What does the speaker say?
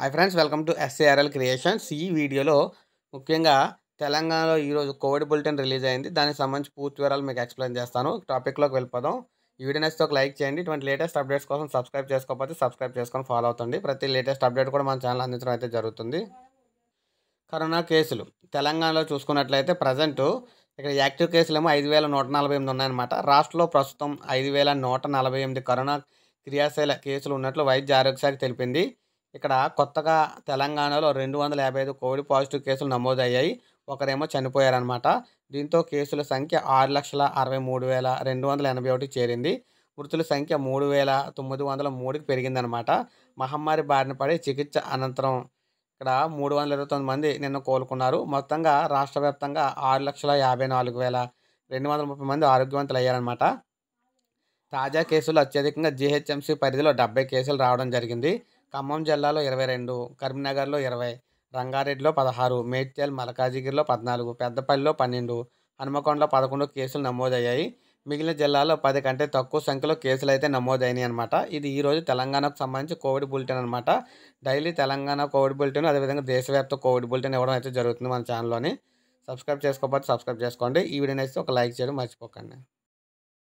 hi friends welcome to SARL creations ఈ వీడియోలో ముఖ్యంగా తెలంగాణలో ఈరోజు కోవిడ్ బులెటిన్ రిలీజ్ అయింది దానికి సంబంధించి పూర్తి వివరాలు మీకు ఎక్స్ప్లెయిన్ చేస్తాను టాపిక్లోకి వెళ్ళిపోదాం ఈ వీడియో నచ్చితే ఒక లైక్ చేయండి ఇటువంటి లేటెస్ట్ అప్డేట్స్ కోసం సబ్స్క్రైబ్ చేసుకోకపోతే సబ్స్క్రైబ్ చేసుకొని ఫాలో అవుతుంది ప్రతి లేటెస్ట్ అప్డేట్ కూడా మన ఛానల్ అందించడం అయితే జరుగుతుంది కరోనా కేసులు తెలంగాణలో చూసుకున్నట్లయితే ప్రజెంట్ ఇక్కడ యాక్టివ్ కేసులు ఏమో ఐదు వేల నూట నలభై ఎనిమిది ఉన్నాయన్నమాట రాష్ట్రంలో ప్రస్తుతం ఐదు వేల నూట నలభై ఎనిమిది కరోనా క్రియాశీల కేసులు ఉన్నట్లు వైద్య ఆరోగ్య శాఖ తెలిపింది ఇక్కడ కొత్తగా తెలంగాణలో రెండు వందల యాభై ఐదు కోవిడ్ పాజిటివ్ కేసులు నమోదయ్యాయి ఒకరేమో చనిపోయారనమాట దీంతో కేసుల సంఖ్య ఆరు లక్షల అరవై మూడు వేల రెండు వందల ఎనభై ఒకటి చేరింది మృతుల సంఖ్య మూడు వేల తొమ్మిది వందల మూడుకి పెరిగిందనమాట మహమ్మారి బారిన పడి చికిత్స అనంతరం ఇక్కడ మూడు వందల ఇరవై తొమ్మిది మంది నిన్న కోలుకున్నారు మొత్తంగా రాష్ట్ర వ్యాప్తంగా ఆరు లక్షల యాభై నాలుగు వేల రెండు వందల ముప్పై మంది ఆరోగ్యవంతులు అయ్యారనమాట తాజా కేసులు అత్యధికంగా జీహెచ్ఎంసీ పరిధిలో డెబ్బై కేసులు రావడం జరిగింది ఖమ్మం జిల్లాలో ఇరవై రెండు కరీంనగర్లో ఇరవై రంగారెడ్డిలో పదహారు మేడ్చల్ మలకాజిగిరిలో పద్నాలుగు పెద్దపల్లిలో పన్నెండు హనుమకొండలో పదకొండు కేసులు నమోదయ్యాయి మిగిలిన జిల్లాలో పది కంటే తక్కువ సంఖ్యలో కేసులు అయితే నమోదైనాయి అనమాట ఇది ఈరోజు తెలంగాణకు సంబంధించి కోవిడ్ బులెటిన్ అనమాట డైలీ తెలంగాణ కోవిడ్ బులెటిన్ అదేవిధంగా దేశవ్యాప్త కోవిడ్ బులెటిన్ ఇవ్వడం అయితే జరుగుతుంది మన ఛానల్లోని సబ్స్క్రైబ్ చేసుకోకపోతే సబ్స్క్రైబ్ చేసుకోండి ఈ వీడియోని అయితే ఒక లైక్ చేయడం మర్చిపోకండి